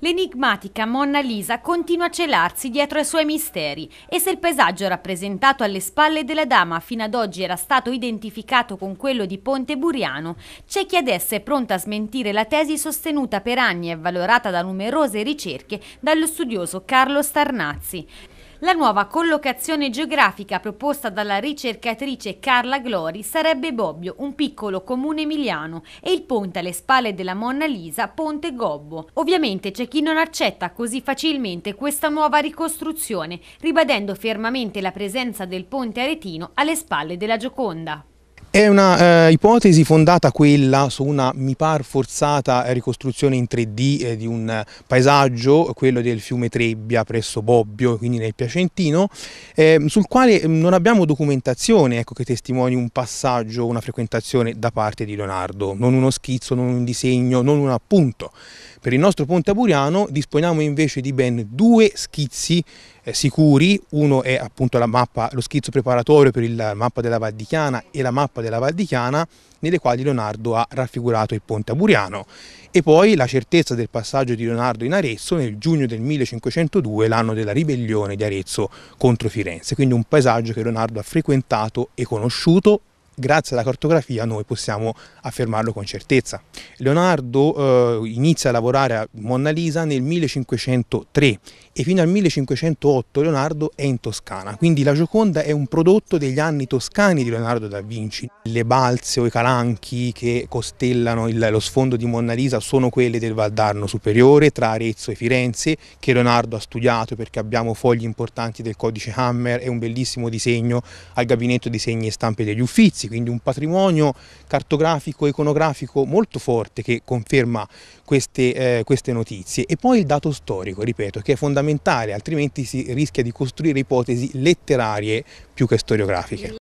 L'enigmatica Monna Lisa continua a celarsi dietro ai suoi misteri e se il paesaggio rappresentato alle spalle della dama fino ad oggi era stato identificato con quello di Ponte Buriano, c'è chi adesso è pronto a smentire la tesi sostenuta per anni e valorata da numerose ricerche dallo studioso Carlo Starnazzi. La nuova collocazione geografica proposta dalla ricercatrice Carla Glori sarebbe Bobbio, un piccolo comune emiliano, e il ponte alle spalle della Monna Lisa, Ponte Gobbo. Ovviamente c'è chi non accetta così facilmente questa nuova ricostruzione, ribadendo fermamente la presenza del ponte aretino alle spalle della Gioconda. È una eh, ipotesi fondata quella su una, mi par, forzata ricostruzione in 3D eh, di un paesaggio, quello del fiume Trebbia presso Bobbio, quindi nel Piacentino, eh, sul quale ehm, non abbiamo documentazione ecco, che testimoni un passaggio, una frequentazione da parte di Leonardo, non uno schizzo, non un disegno, non un appunto. Per il nostro ponte aburiano disponiamo invece di ben due schizzi eh, sicuri, uno è appunto la mappa, lo schizzo preparatorio per la mappa della Valdichiana e la mappa mappa della Val di Chiana nelle quali Leonardo ha raffigurato il ponte aburiano e poi la certezza del passaggio di Leonardo in Arezzo nel giugno del 1502, l'anno della ribellione di Arezzo contro Firenze, quindi un paesaggio che Leonardo ha frequentato e conosciuto grazie alla cartografia noi possiamo affermarlo con certezza. Leonardo eh, inizia a lavorare a Mona Lisa nel 1503 e fino al 1508 Leonardo è in Toscana, quindi la Gioconda è un prodotto degli anni toscani di Leonardo da Vinci. Le balze o i calanchi che costellano il, lo sfondo di Mona Lisa sono quelle del Valdarno superiore tra Arezzo e Firenze che Leonardo ha studiato perché abbiamo fogli importanti del codice Hammer e un bellissimo disegno al gabinetto di segni e stampe degli uffizi quindi un patrimonio cartografico, iconografico molto forte che conferma queste, eh, queste notizie. E poi il dato storico, ripeto, che è fondamentale, altrimenti si rischia di costruire ipotesi letterarie più che storiografiche.